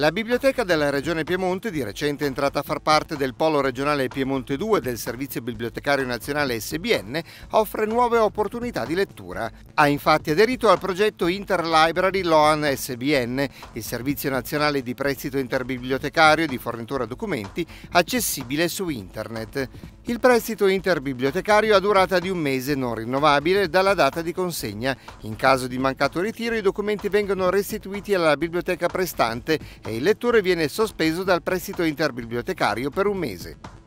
La Biblioteca della Regione Piemonte, di recente entrata a far parte del Polo Regionale Piemonte 2 del Servizio Bibliotecario Nazionale SBN, offre nuove opportunità di lettura. Ha infatti aderito al progetto Interlibrary Loan SBN, il servizio nazionale di prestito interbibliotecario di fornitura documenti accessibile su Internet. Il prestito interbibliotecario ha durata di un mese non rinnovabile dalla data di consegna. In caso di mancato ritiro i documenti vengono restituiti alla biblioteca prestante e il lettore viene sospeso dal prestito interbibliotecario per un mese.